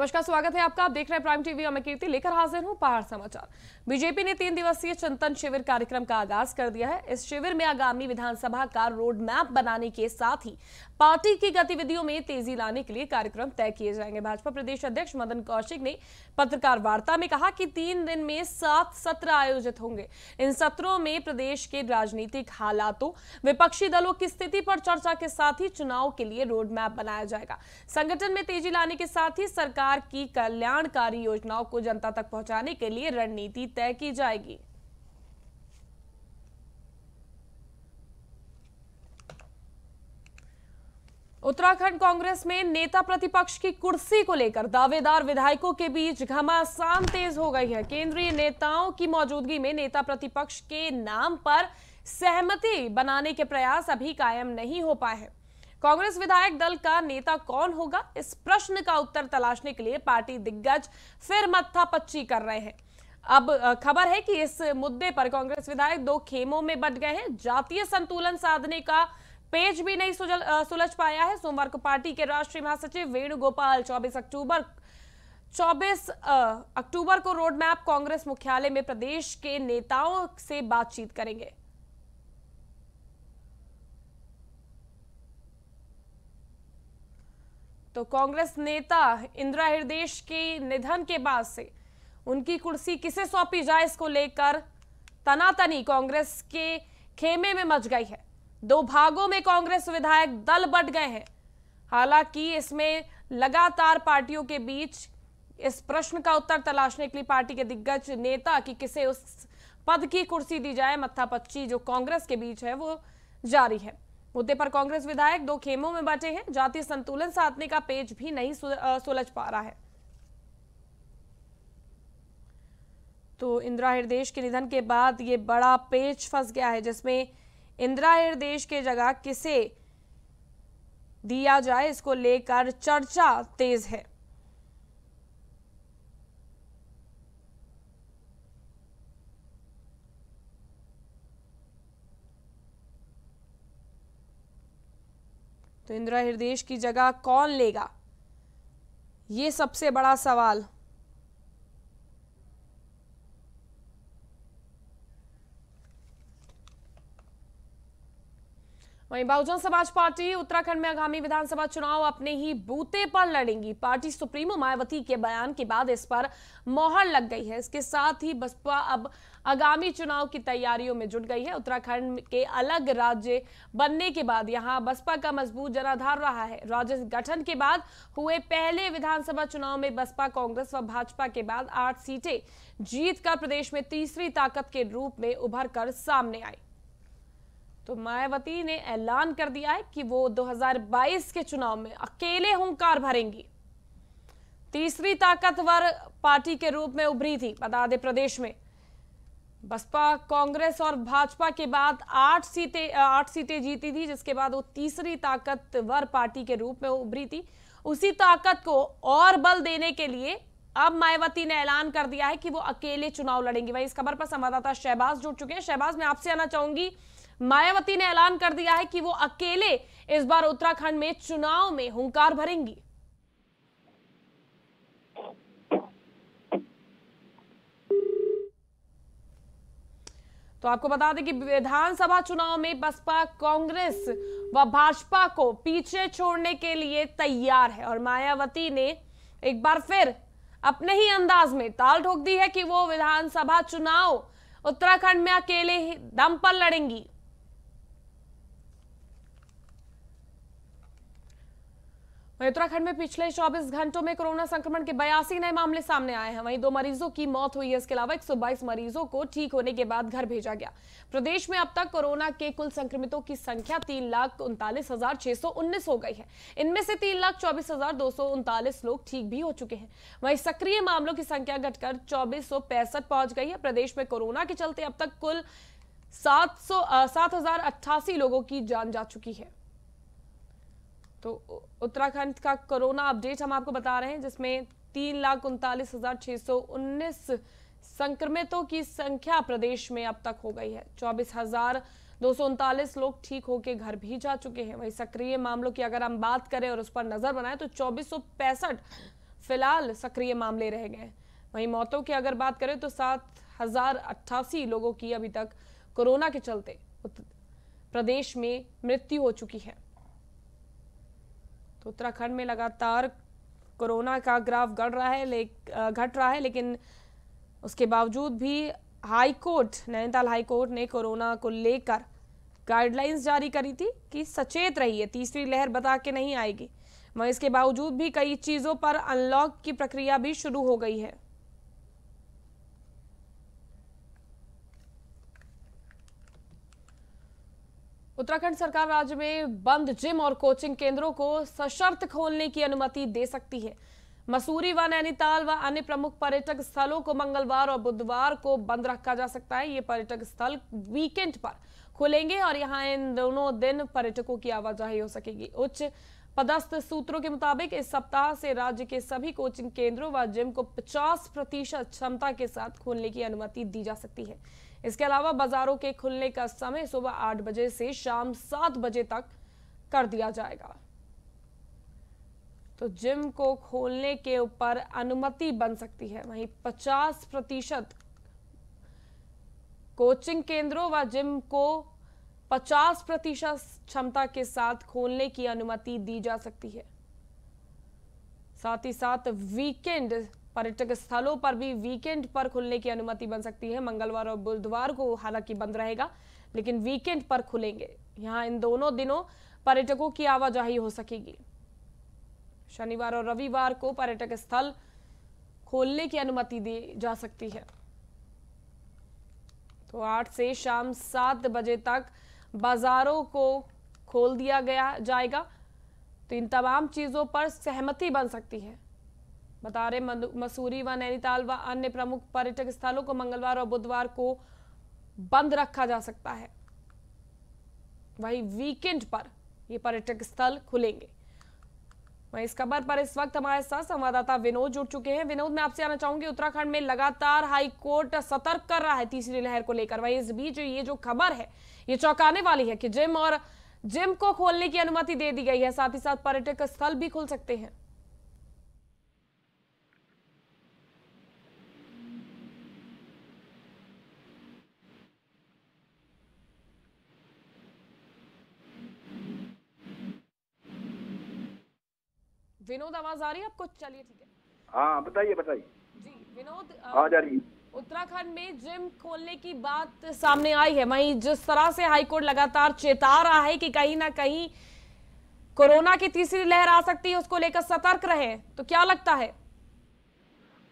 नमस्कार स्वागत है आपका आप देख रहे हैं प्राइम टीवी और मैं कीर्ति लेकर हाजिर हूं पहाड़ समाचार बीजेपी ने तीन दिवसीय चिंतन शिविर कार्यक्रम का आगाज कर दिया है इस शिविर में आगामी विधानसभा का रोड मैप बनाने के साथ ही पार्टी की गतिविधियों में तेजी लाने के लिए कार्यक्रम तय किए जाएंगे भाजपा प्रदेश अध्यक्ष मदन कौशिक ने पत्रकार वार्ता में कहा कि तीन दिन में सात सत्र आयोजित होंगे इन सत्रों में प्रदेश के राजनीतिक हालातों विपक्षी दलों की स्थिति पर चर्चा के साथ ही चुनाव के लिए रोड मैप बनाया जाएगा संगठन में तेजी लाने के साथ ही सरकार सरकार की कल्याणकारी योजनाओं को जनता तक पहुंचाने के लिए रणनीति तय की जाएगी उत्तराखंड कांग्रेस में नेता प्रतिपक्ष की कुर्सी को लेकर दावेदार विधायकों के बीच घमासान तेज हो गई है केंद्रीय नेताओं की मौजूदगी में नेता प्रतिपक्ष के नाम पर सहमति बनाने के प्रयास अभी कायम नहीं हो पाए हैं कांग्रेस विधायक दल का नेता कौन होगा इस प्रश्न का उत्तर तलाशने के लिए पार्टी दिग्गज फिर मत्थापच्ची कर रहे हैं अब खबर है कि इस मुद्दे पर कांग्रेस विधायक दो खेमों में बट गए हैं जातीय संतुलन साधने का पेज भी नहीं सुलझ पाया है सोमवार को पार्टी के राष्ट्रीय महासचिव वेणुगोपाल 24 अक्टूबर 24 अक्टूबर को रोडमैप कांग्रेस मुख्यालय में प्रदेश के नेताओं से बातचीत करेंगे तो कांग्रेस नेता इंदिरा हृदेश के निधन के बाद से उनकी कुर्सी किसे सौंपी जाए इसको लेकर तनातनी कांग्रेस के खेमे में मच गई है दो भागों में कांग्रेस विधायक दल बट गए हैं हालांकि इसमें लगातार पार्टियों के बीच इस प्रश्न का उत्तर तलाशने के लिए पार्टी के दिग्गज नेता कि किसे उस पद की कुर्सी दी जाए पच्ची जो कांग्रेस के बीच है वो जारी है मुद्दे पर कांग्रेस विधायक दो खेमों में बटे हैं जाति संतुलन साधने का पेज भी नहीं सुलझ पा रहा है तो इंदिरा हृदेश के निधन के बाद ये बड़ा पेज फंस गया है जिसमें इंदिरा हृदेश के जगह किसे दिया जाए इसको लेकर चर्चा तेज है तो इंदिरा हृदय की जगह कौन लेगा ये सबसे बड़ा सवाल वहीं बहुजन समाज पार्टी उत्तराखंड में आगामी विधानसभा चुनाव अपने ही बूते पर लड़ेंगी पार्टी सुप्रीमो मायावती के बयान के बाद इस पर मोहर लग गई है इसके साथ ही बसपा अब आगामी चुनाव की तैयारियों में जुट गई है उत्तराखंड के अलग राज्य बनने के बाद यहां बसपा का मजबूत जनाधार रहा है राज्य गठन के बाद हुए पहले विधानसभा चुनाव में बसपा कांग्रेस व भाजपा के बाद आठ सीटें जीत कर प्रदेश में तीसरी ताकत के रूप में उभर कर सामने आई तो मायावती ने ऐलान कर दिया है कि वो 2022 के चुनाव में अकेले हंकार भरेंगी तीसरी ताकतवर पार्टी के रूप में उभरी थी बता दें प्रदेश में बसपा कांग्रेस और भाजपा के बाद आठ सीटें आठ सीटें जीती थी जिसके बाद वो तीसरी ताकतवर पार्टी के रूप में उभरी थी उसी ताकत को और बल देने के लिए अब मायावती ने ऐलान कर दिया है कि वो अकेले चुनाव लड़ेंगी वही इस खबर पर संवाददाता शहबाज जुड़ चुके हैं शहबाज मैं आपसे आना चाहूंगी मायावती ने ऐलान कर दिया है कि वो अकेले इस बार उत्तराखंड में चुनाव में हुंकार भरेंगी तो आपको बता दें कि विधानसभा चुनाव में बसपा कांग्रेस व भाजपा को पीछे छोड़ने के लिए तैयार है और मायावती ने एक बार फिर अपने ही अंदाज में ताल ठोक दी है कि वो विधानसभा चुनाव उत्तराखंड में अकेले ही दम पर लड़ेंगी वहीं उत्तराखंड में पिछले 24 घंटों में कोरोना संक्रमण के बयासी नए मामले सामने आए हैं वहीं दो मरीजों की मौत हुई है इसके अलावा 122 मरीजों को ठीक होने के बाद घर भेजा गया प्रदेश में अब तक कोरोना के कुल संक्रमितों की संख्या तीन लाख उनतालीस हजार छह सौ उन्नीस हो गई है इनमें से तीन लाख चौबीस हजार दो सौ उनतालीस लोग ठीक भी हो चुके हैं वही सक्रिय मामलों की संख्या घटकर चौबीस सौ पैंसठ पहुंच गई है प्रदेश में कोरोना के चलते अब तक कुल सात सौ सात हजार अट्ठासी लोगों की जान जा चुकी है तो उत्तराखंड का कोरोना अपडेट हम आपको बता रहे हैं जिसमें तीन लाख उनतालीस हजार छह सौ उन्नीस संक्रमितों की संख्या प्रदेश में अब तक हो गई है चौबीस हजार दो सौ उनतालीस लोग ठीक होकर घर भी जा चुके हैं वही सक्रिय मामलों की अगर हम बात करें और उस पर नजर बनाए तो चौबीस फिलहाल सक्रिय मामले रह गए वहीं मौतों की अगर बात करें तो सात हजार अट्ठासी लोगों की अभी तक कोरोना के चलते प्रदेश में मृत्यु हो चुकी है तो उत्तराखंड में लगातार कोरोना का ग्राफ घट रहा है ले घट रहा है लेकिन उसके बावजूद भी high court Nainital high court ने कोरोना को लेकर गाइडलाइंस जारी करी थी कि सचेत रहिए तीसरी लहर बता के नहीं आएगी वहीं इसके बावजूद भी कई चीज़ों पर अनलॉक की प्रक्रिया भी शुरू हो गई है उत्तराखंड सरकार राज्य में बंद जिम और कोचिंग केंद्रों को सशर्त खोलने की अनुमति दे सकती है मसूरी व नैनीताल व अन्य प्रमुख पर्यटक स्थलों को मंगलवार और बुधवार को बंद रखा जा सकता है ये पर्यटक स्थल वीकेंड पर खुलेंगे और यहाँ इन दोनों दिन पर्यटकों की आवाजाही हो सकेगी उच्च पदस्थ सूत्रों के मुताबिक इस सप्ताह से राज्य के सभी कोचिंग केंद्रों व जिम को 50 प्रतिशत क्षमता के साथ खोलने की अनुमति दी जा सकती है इसके अलावा बाजारों के खुलने का समय सुबह आठ बजे से शाम सात बजे तक कर दिया जाएगा तो जिम को खोलने के ऊपर अनुमति बन सकती है वहीं 50 प्रतिशत कोचिंग केंद्रों व जिम को 50 प्रतिशत क्षमता के साथ खोलने की अनुमति दी जा सकती है साथ ही साथ वीकेंड पर्यटक स्थलों पर भी वीकेंड पर खुलने की अनुमति बन सकती है मंगलवार और बुधवार को हालांकि बंद रहेगा लेकिन वीकेंड पर खुलेंगे यहां इन दोनों दिनों पर्यटकों की आवाजाही हो सकेगी शनिवार और रविवार को पर्यटक स्थल खोलने की अनुमति दी जा सकती है तो आठ से शाम सात बजे तक बाजारों को खोल दिया गया जाएगा तो इन तमाम चीज़ों पर सहमति बन सकती है बता रहे मसूरी व नैनीताल व अन्य प्रमुख पर्यटक स्थलों को मंगलवार और बुधवार को बंद रखा जा सकता है वही वीकेंड पर ये पर्यटक स्थल खुलेंगे वही इस खबर पर इस वक्त हमारे साथ संवाददाता विनोद जुड़ चुके हैं विनोद मैं आपसे आना चाहूंगी उत्तराखंड में लगातार हाईकोर्ट सतर्क कर रहा है तीसरी लहर को लेकर वही इस बीच ये जो खबर है ये चौंकाने वाली है कि जिम और जिम को खोलने की अनुमति दे दी गई है साथ ही साथ पर्यटक स्थल भी खुल सकते हैं विनोद आवाज आ रही है आपको चलिए ठीक है हाँ बताइए बताइए जी विनोद आ जा रही उत्तराखंड में जिम खोलने की बात सामने आई है वहीं जिस तरह से हाईकोर्ट लगातार चेता रहा है कि कहीं ना कहीं कोरोना की तीसरी लहर आ सकती है उसको लेकर सतर्क रहे तो क्या लगता है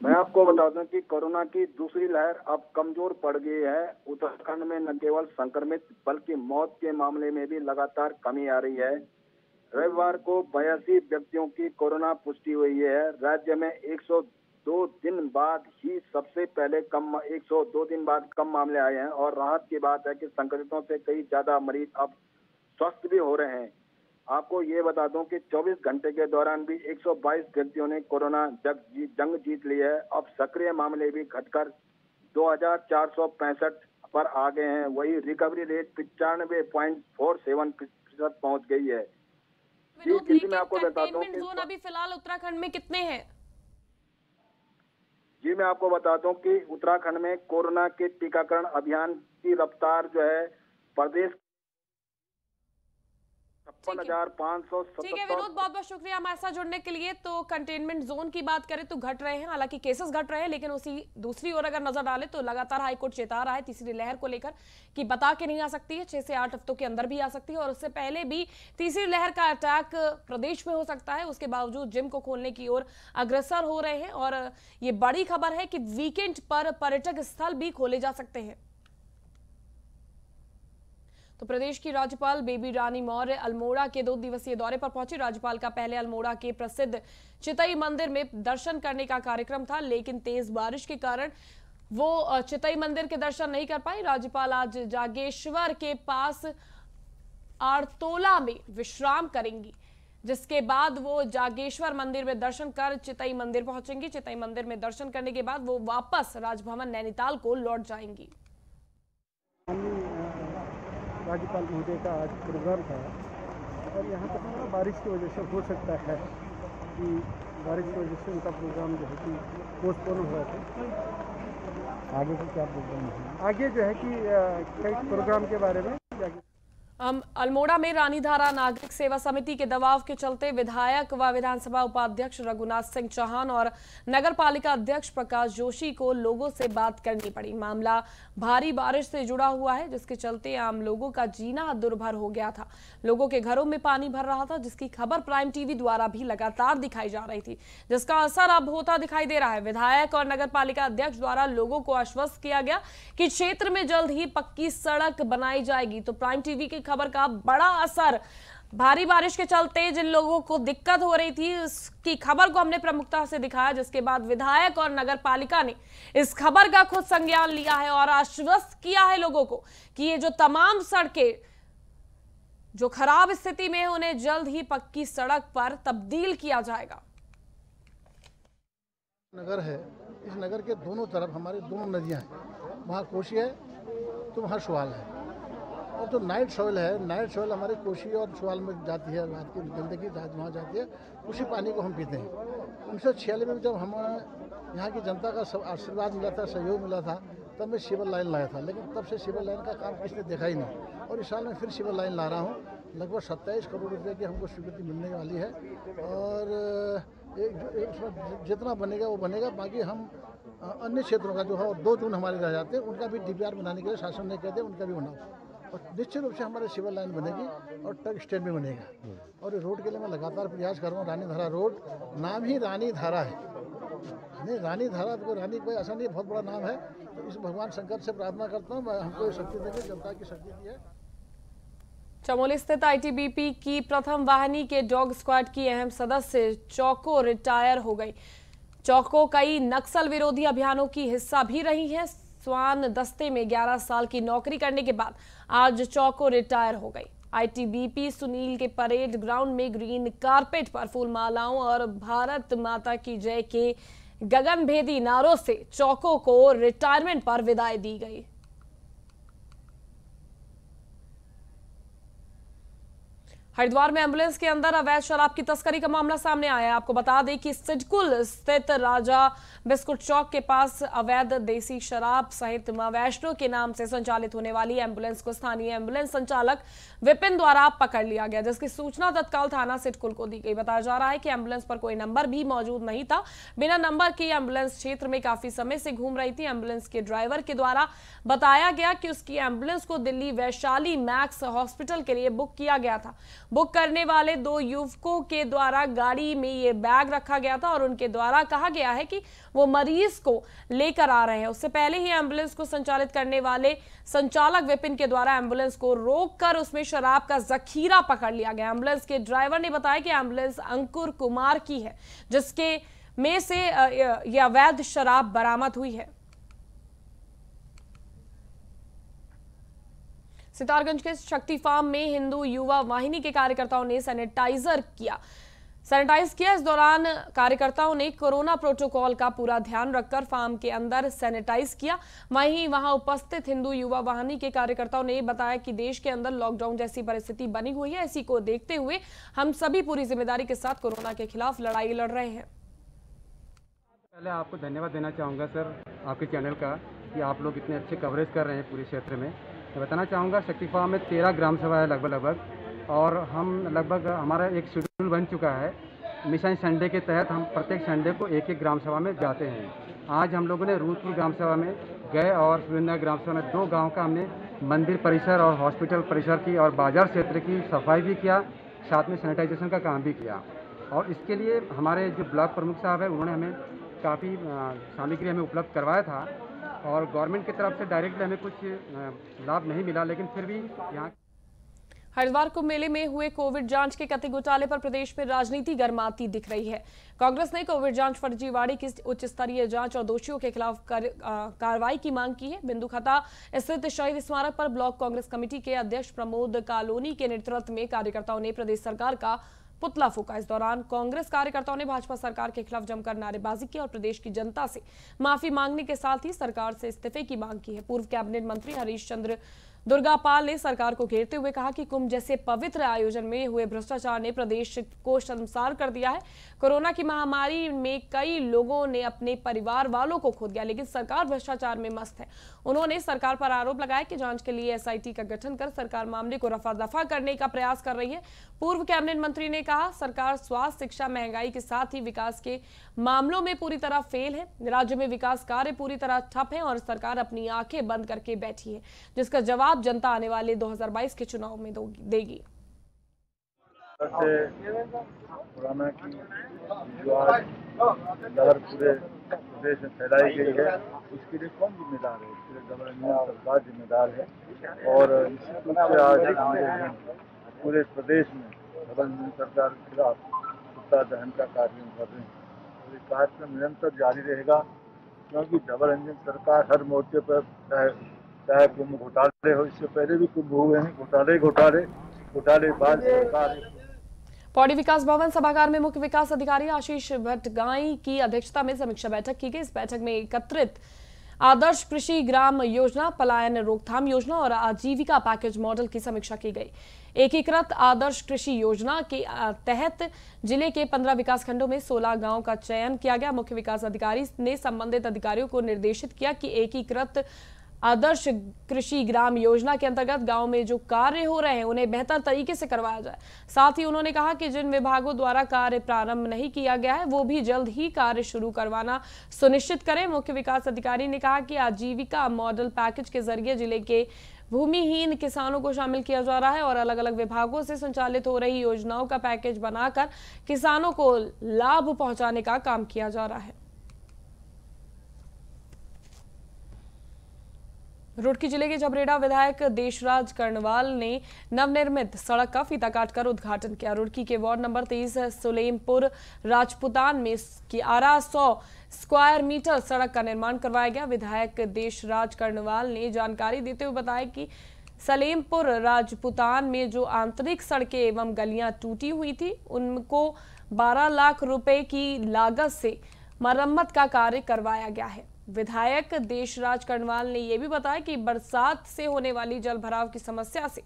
मैं आपको बता दूं कि कोरोना की दूसरी लहर अब कमजोर पड़ गई है उत्तराखंड में न केवल संक्रमित बल्कि मौत के मामले में भी लगातार कमी आ रही है रविवार को बयासी व्यक्तियों की कोरोना पुष्टि हुई है राज्य में 102 दिन बाद ही सबसे पहले कम 102 दिन बाद कम मामले आए हैं और राहत की बात है कि संक्रमितों से कई ज्यादा मरीज अब स्वस्थ भी हो रहे हैं आपको ये बता दूं कि 24 घंटे के दौरान भी 122 व्यक्तियों ने कोरोना जग जी, जंग जीत ली है अब सक्रिय मामले भी घटकर दो पर आ गए हैं वही रिकवरी रेट पिचानवे पॉइंट फोर सेवन प्रतिशत पहुँच गई है विनोद बता कंटेनमेंट जोन अभी फिलहाल उत्तराखंड में कितने हैं जी मैं आपको बता दूँ कि उत्तराखंड में कोरोना के टीकाकरण अभियान की रफ्तार जो है प्रदेश छप्पन हजार ठीक है विनोद बहुत बहुत शुक्रिया हमारे साथ जुड़ने के लिए तो कंटेनमेंट जोन की बात करें तो घट रहे हैं हालांकि केसेस घट रहे हैं लेकिन उसी दूसरी ओर अगर नजर डाले तो लगातार हाईकोर्ट चेता रहा है तीसरी लहर को लेकर कि बता के नहीं आ सकती है छह से आठ हफ्तों के अंदर भी आ सकती है और उससे पहले भी तीसरी लहर का अटैक प्रदेश में हो सकता है उसके बावजूद जिम को खोलने की ओर अग्रसर हो रहे हैं और ये बड़ी खबर है कि वीकेंड पर पर्यटक स्थल भी खोले जा सकते हैं तो प्रदेश की राज्यपाल बेबी रानी मौर्य अल्मोड़ा के दो दिवसीय दौरे पर पहुंची राज्यपाल का पहले अल्मोड़ा के प्रसिद्ध चितई मंदिर में दर्शन करने का कार्यक्रम था लेकिन तेज बारिश के कारण वो चितई मंदिर के दर्शन नहीं कर पाई राज्यपाल आज जागेश्वर के पास आरतोला में विश्राम करेंगी जिसके बाद वो जागेश्वर मंदिर में दर्शन कर चितई मंदिर पहुंचेंगी चितई मंदिर में दर्शन करने के बाद वो वापस राजभवन नैनीताल को लौट जाएंगी राज्यपाल महोदय का आज प्रोग्राम था और यहाँ पर बारिश की वजह से हो सकता है कि बारिश की वजह से उनका प्रोग्राम जो है कि पोस्टपोन हुआ था आगे से क्या प्रोग्राम है आगे जो है कि कई प्रोग्राम के बारे में हम अल्मोड़ा में रानीधारा नागरिक सेवा समिति के दबाव के चलते विधायक व विधानसभा उपाध्यक्ष रघुनाथ सिंह चौहान और नगर पालिका अध्यक्ष प्रकाश जोशी को लोगों से बात करनी पड़ी मामला भारी बारिश से जुड़ा हुआ है जिसके चलते आम लोगों का जीना दुर्भर हो गया था लोगों के घरों में पानी भर रहा था जिसकी खबर प्राइम टीवी द्वारा भी लगातार दिखाई जा रही थी जिसका असर अब होता दिखाई दे रहा है विधायक और नगर अध्यक्ष द्वारा लोगों को आश्वस्त किया गया कि क्षेत्र में जल्द ही पक्की सड़क बनाई जाएगी तो प्राइम टीवी के खबर का बड़ा असर भारी बारिश के चलते जिन लोगों को दिक्कत हो रही थी उसकी खबर को हमने प्रमुखता से दिखाया जिसके बाद विधायक और नगर पालिका ने इस खबर का खुद संज्ञान लिया है और आश्वस्त किया है लोगों को कि ये जो तमाम सड़कें जो खराब स्थिति में है उन्हें जल्द ही पक्की सड़क पर तब्दील किया जाएगा नगर है इस नगर के दोनों तरफ हमारी दोनों नदियां हैं वहाँ कोशी है तो वहाँ सुहाल है और जो तो नाइट सॉइल है नाइट सॉइल हमारे कोशी और सुवाल में जाती है रात की गंदगी वहाँ जाती है उसी पानी को हम पीते हैं उन्नीस सौ छियानवे में जब हम यहाँ की जनता का आशीर्वाद मिला था सहयोग मिला था तब मैं सिविल लाइन लाया था लेकिन तब से सिविल लाइन का काम किसने देखा ही नहीं और इस साल मैं फिर सिविल लाइन ला रहा हूँ लगभग सत्ताईस करोड़ रुपये की हमको स्वीकृति मिलने वाली है और एक उसमें जितना बनेगा वो बनेगा बाकी हम अन्य क्षेत्रों का जो है दो जून हमारे रह जाते हैं उनका भी डीपीआर बनाने के लिए शासन ने कह दिया उनका भी बनाओ और निश्चित रूप से हमारे सिविल लाइन बनेगी और ट्रक स्टैंड भी बनेगा और इस रोड के लिए मैं लगातार प्रयास कर रहा हूँ रानी धारा रोड नाम ही रानी धारा है नहीं रानी धारा को रानी कोई ऐसा नहीं बहुत बड़ा नाम है तो इस भगवान शंकर से प्रार्थना करता हूँ मैं हमको शक्ति देंगे जनता की शक्ति दी है चमोली स्थित आईटीबीपी की प्रथम वाहनी के डॉग स्क्वाड की अहम सदस्य चौको रिटायर हो गई चौको कई नक्सल विरोधी अभियानों की हिस्सा भी रही हैं स्वान दस्ते में 11 साल की नौकरी करने के बाद आज चौको रिटायर हो गई आईटीबीपी सुनील के परेड ग्राउंड में ग्रीन कारपेट पर फूलमालाओं और भारत माता की जय के गगनभेदी नारों से चौको को रिटायरमेंट पर विदाई दी गई हरिद्वार में एम्बुलेंस के अंदर अवैध शराब की तस्करी का मामला सामने आया है आपको बता दें कि सिडकुल स्थित राजा बिस्कुट चौक के पास अवैध देसी शराब सहित मां वैष्णो के नाम से संचालित होने वाली एम्बुलेंस को स्थानीय एम्बुलेंस संचालक विपिन द्वारा पकड़ लिया गया जिसकी सूचना तत्काल थाना सिडकुल को दी गई बताया जा रहा है कि एम्बुलेंस पर कोई नंबर भी मौजूद नहीं था बिना नंबर के एम्बुलेंस क्षेत्र में काफी समय से घूम रही थी एम्बुलेंस के ड्राइवर के द्वारा बताया गया कि उसकी एम्बुलेंस को दिल्ली वैशाली मैक्स हॉस्पिटल के लिए बुक किया गया था बुक करने वाले दो युवकों के द्वारा गाड़ी में ये बैग रखा गया था और उनके द्वारा कहा गया है कि वो मरीज को लेकर आ रहे हैं उससे पहले ही एम्बुलेंस को संचालित करने वाले संचालक विपिन के द्वारा एम्बुलेंस को रोककर उसमें शराब का जखीरा पकड़ लिया गया एम्बुलेंस के ड्राइवर ने बताया कि एम्बुलेंस अंकुर कुमार की है जिसके में से यह अवैध शराब बरामद हुई है सितारगंज के शक्ति फार्म में हिंदू युवा वाहिनी के कार्यकर्ताओं ने सैनिटाइजर किया सैनिटाइज किया इस दौरान कार्यकर्ताओं ने कोरोना प्रोटोकॉल का पूरा ध्यान रखकर फार्म के अंदर सैनिटाइज किया वहीं वहां उपस्थित हिंदू युवा वाहिनी के कार्यकर्ताओं ने बताया कि देश के अंदर लॉकडाउन जैसी परिस्थिति बनी हुई है इसी को देखते हुए हम सभी पूरी जिम्मेदारी के साथ कोरोना के खिलाफ लड़ाई लड़ रहे हैं पहले आपको धन्यवाद देना चाहूँगा सर आपके चैनल का कि आप लोग इतने अच्छे कवरेज कर रहे हैं पूरे क्षेत्र में मैं बताना चाहूँगा फार्म में तेरह ग्राम सभा है लगभग लगभग और हम लगभग हमारा एक शेड्यूल बन चुका है मिशन संडे के तहत हम प्रत्येक संडे को एक एक ग्राम सभा में जाते हैं आज हम लोगों ने रूदपुर ग्राम सभा में गए और सुरेंद्र ग्राम सभा में दो गांव का हमने मंदिर परिसर और हॉस्पिटल परिसर की और बाजार क्षेत्र की सफाई भी किया साथ में सैनिटाइजेशन का काम भी किया और इसके लिए हमारे जो ब्लॉक प्रमुख साहब हैं उन्होंने हमें काफ़ी सामग्री हमें उपलब्ध करवाया था और गवर्नमेंट की तरफ से डायरेक्ट हमें कुछ लाभ नहीं मिला लेकिन फिर भी यहाँ हरिद्वार कुंभ मेले में हुए कोविड जांच के कथित घोटाले पर प्रदेश में राजनीति गर्माती दिख रही है कांग्रेस ने कोविड जांच फर्जीवाड़े की उच्च स्तरीय जांच और दोषियों के खिलाफ कार्रवाई की मांग की है बिंदु खता स्थित शहीद स्मारक पर ब्लॉक कांग्रेस कमेटी के अध्यक्ष प्रमोद कालोनी के नेतृत्व में कार्यकर्ताओं ने प्रदेश सरकार का पुतला फूका इस दौरान कांग्रेस कार्यकर्ताओं ने भाजपा सरकार के खिलाफ जमकर नारेबाजी की और प्रदेश की जनता से माफी मांगने के साथ ही सरकार से इस्तीफे की मांग की है पूर्व कैबिनेट मंत्री हरीश चंद्र दुर्गा पाल ने सरकार को घेरते हुए कहा कि कुंभ जैसे पवित्र आयोजन में हुए भ्रष्टाचार ने प्रदेश को शर्मसार कर दिया है कोरोना की महामारी में कई लोगों ने अपने परिवार वालों को खो दिया लेकिन सरकार भ्रष्टाचार में मस्त है उन्होंने सरकार पर आरोप लगाया कि जांच के लिए एसआईटी का गठन कर सरकार मामले को रफा दफा करने का प्रयास कर रही है पूर्व कैबिनेट मंत्री ने कहा सरकार स्वास्थ्य शिक्षा महंगाई के साथ ही विकास के मामलों में पूरी तरह फेल है राज्य में विकास कार्य पूरी तरह ठप है और सरकार अपनी आंखें बंद करके बैठी है जिसका जवाब जवाब जनता आने वाले 2022 के चुनाव में देगी पुराना में फैलाई गई है उसके लिए कौन जिम्मेदार है इसके लिए गवर्नमेंट सरकार जिम्मेदार है और निश्चित रूप से आज पूरे प्रदेश में गवर्नमेंट सरकार के खिलाफ सत्ता दहन का कार्य कर रहे हैं और ये कार्यक्रम निरंतर जारी रहेगा क्योंकि डबल इंजन सरकार हर मोर्चे पर चाहे चाहे कुंभ घोटाले हो इससे पहले भी कुंभ हुए हैं घोटाले घोटाले घोटाले बाद पौड़ी विकास भवन सभागार में मुख्य विकास अधिकारी आशीष भटगाई की अध्यक्षता में समीक्षा बैठक की गई इस बैठक में एकत्रित आदर्श कृषि ग्राम योजना पलायन रोकथाम योजना और आजीविका पैकेज मॉडल की समीक्षा की गई एकीकृत आदर्श कृषि योजना के तहत जिले के 15 विकास खंडों में 16 गांव का चयन किया गया मुख्य विकास अधिकारी ने संबंधित अधिकारियों को निर्देशित किया कि एकीकृत आदर्श कृषि ग्राम योजना के अंतर्गत गांव में जो कार्य हो रहे हैं उन्हें बेहतर तरीके से करवाया जाए साथ ही उन्होंने कहा कि जिन विभागों द्वारा कार्य प्रारंभ नहीं किया गया है वो भी जल्द ही कार्य शुरू करवाना सुनिश्चित करें मुख्य विकास अधिकारी ने कहा कि आजीविका मॉडल पैकेज के जरिए जिले के भूमिहीन किसानों को शामिल किया जा रहा है और अलग अलग विभागों से संचालित हो रही योजनाओं का पैकेज बनाकर किसानों को लाभ पहुंचाने का काम किया जा रहा है रुड़की जिले के जबरेड़ा विधायक देशराज कर्णवाल ने नवनिर्मित सड़क का फीता काटकर उद्घाटन किया रुड़की के वार्ड नंबर तेईस सुलेमपुर राजपुतान में ग्यारह सौ स्क्वायर मीटर सड़क का निर्माण करवाया गया विधायक देशराज कर्णवाल ने जानकारी देते हुए बताया कि सलेमपुर राजपुतान में जो आंतरिक सड़कें एवं गलियां टूटी हुई थी उनको बारह लाख रुपए की लागत से मरम्मत का कार्य करवाया गया है विधायक देशराज कर्णवाल ने यह भी बताया कि बरसात से होने वाली जल भराव की समस्या से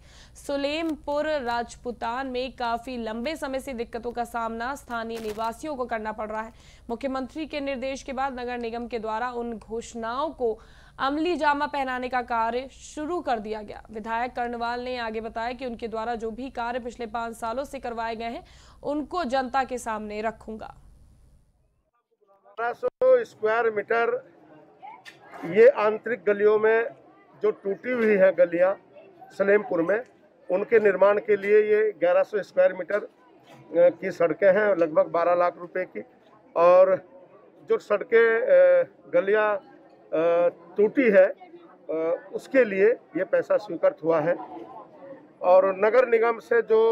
सुलेमपुर राजपुतान में काफी लंबे समय से दिक्कतों का सामना स्थानीय निवासियों को करना पड़ रहा है मुख्यमंत्री के निर्देश के बाद नगर निगम के द्वारा उन घोषणाओं को अमली जामा पहनाने का कार्य शुरू कर दिया गया विधायक कर्णवाल ने आगे बताया कि उनके द्वारा जो भी कार्य पिछले पांच सालों से करवाए गए हैं उनको जनता के सामने रखूंगा स्क्वायर मीटर ये आंतरिक गलियों में जो टूटी हुई हैं गलियां सलेमपुर में उनके निर्माण के लिए ये 1100 स्क्वायर मीटर की सड़कें हैं लगभग 12 लाख रुपए की और जो सड़कें गलियां टूटी है उसके लिए ये पैसा स्वीकृत हुआ है और नगर निगम से जो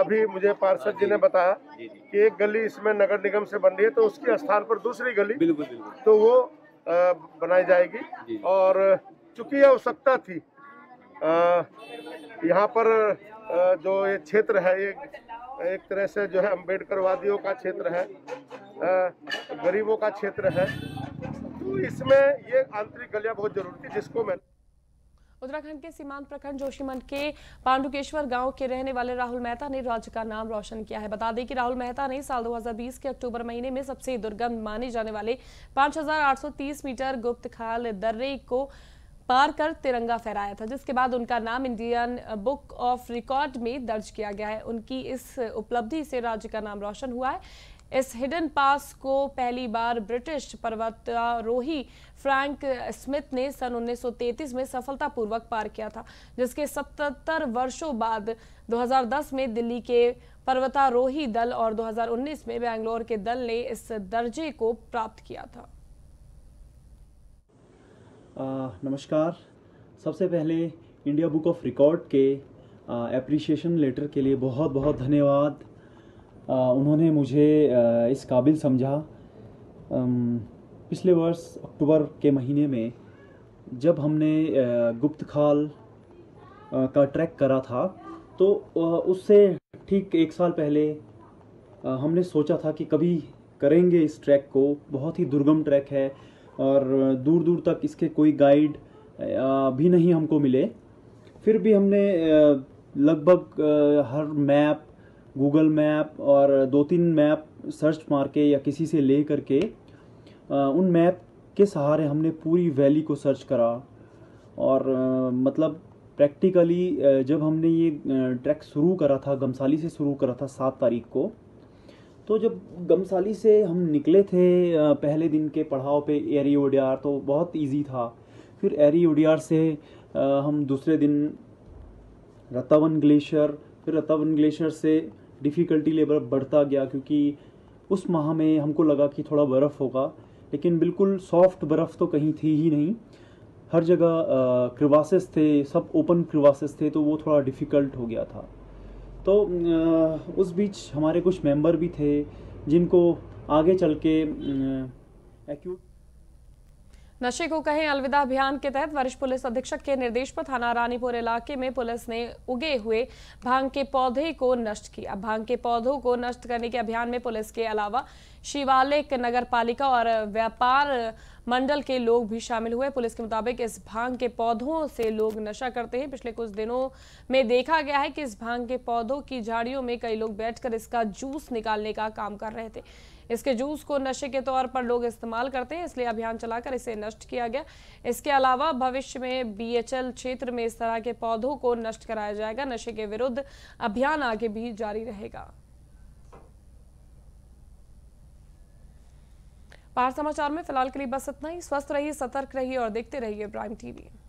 अभी मुझे पार्षद जी ने बताया कि एक गली इसमें नगर निगम से बन रही है तो उसके स्थान पर दूसरी गली बिल्कुल तो वो बनाई जाएगी और चूंकि आवश्यकता थी यहाँ पर जो ये क्षेत्र है ये एक तरह से जो है अम्बेडकर वादियों का क्षेत्र है गरीबों का क्षेत्र है तो इसमें ये आंतरिक गलियां बहुत जरूरी थी जिसको मैं उत्तराखंड के सीमांत प्रखंड जोशीमठ के पांडुकेश्वर गांव के रहने वाले राहुल मेहता ने राज्य का नाम रोशन किया है बता दें कि राहुल मेहता ने साल 2020 के अक्टूबर महीने में सबसे दुर्गम माने जाने वाले 5,830 मीटर गुप्त खाल दर्रे को पार कर तिरंगा फहराया था जिसके बाद उनका नाम इंडियन बुक ऑफ रिकॉर्ड में दर्ज किया गया है उनकी इस उपलब्धि से राज्य का नाम रोशन हुआ है इस हिडन पास को पहली बार ब्रिटिश पर्वतारोही फ्रैंक स्मिथ ने सन 1933 में सफलतापूर्वक पार किया था जिसके 77 वर्षों बाद 2010 में दिल्ली के पर्वतारोही दल और 2019 में बैंगलोर के दल ने इस दर्जे को प्राप्त किया था आ, नमस्कार सबसे पहले इंडिया बुक ऑफ रिकॉर्ड के एप्रिशिएशन लेटर के लिए बहुत बहुत धन्यवाद उन्होंने मुझे इस काबिल समझा पिछले वर्ष अक्टूबर के महीने में जब हमने गुप्त खाल का ट्रैक करा था तो उससे ठीक एक साल पहले हमने सोचा था कि कभी करेंगे इस ट्रैक को बहुत ही दुर्गम ट्रैक है और दूर दूर तक इसके कोई गाइड भी नहीं हमको मिले फिर भी हमने लगभग हर मैप गूगल मैप और दो तीन मैप सर्च मार के या किसी से ले करके उन मैप के सहारे हमने पूरी वैली को सर्च करा और मतलब प्रैक्टिकली जब हमने ये ट्रैक शुरू करा था गमसाली से शुरू करा था सात तारीख को तो जब गमसाली से हम निकले थे पहले दिन के पढ़ाव पे एरी ओडियार तो बहुत इजी था फिर एरी ओडियार से हम दूसरे दिन रतावन ग्लेशियर फिर रतावन ग्लेशियर से डिफ़िकल्टी लेवल बढ़ता गया क्योंकि उस माह में हमको लगा कि थोड़ा बर्फ़ होगा लेकिन बिल्कुल सॉफ्ट बर्फ़ तो कहीं थी ही नहीं हर जगह क्रिवासेस थे सब ओपन क्रिवासेस थे तो वो थोड़ा डिफ़िकल्ट हो गया था तो आ, उस बीच हमारे कुछ मेंबर भी थे जिनको आगे चल के एक्यूट नशे को कहें अलविदा अभियान के तहत वरिष्ठ पुलिस अधीक्षक के निर्देश पर थाना रानीपुर इलाके में पुलिस ने उगे हुए भांग के पौधे को नष्ट किया भांग के पौधों को नष्ट करने के अभियान में पुलिस के अलावा शिवालिक नगर पालिका और व्यापार मंडल के लोग भी शामिल हुए पुलिस के मुताबिक इस भांग के पौधों से लोग नशा करते हैं पिछले कुछ दिनों में देखा गया है कि इस भांग के पौधों की झाड़ियों में कई लोग बैठकर इसका जूस निकालने का काम कर रहे थे इसके जूस को नशे के तौर पर लोग इस्तेमाल करते हैं इसलिए अभियान चलाकर इसे नष्ट किया गया इसके अलावा भविष्य में बीएचएल क्षेत्र में इस तरह के पौधों को नष्ट कराया जाएगा नशे के विरुद्ध अभियान आगे भी जारी रहेगा पार समाचार में फिलहाल के लिए बस इतना ही स्वस्थ रहिए सतर्क रहिए और देखते रहिए प्राइम टीवी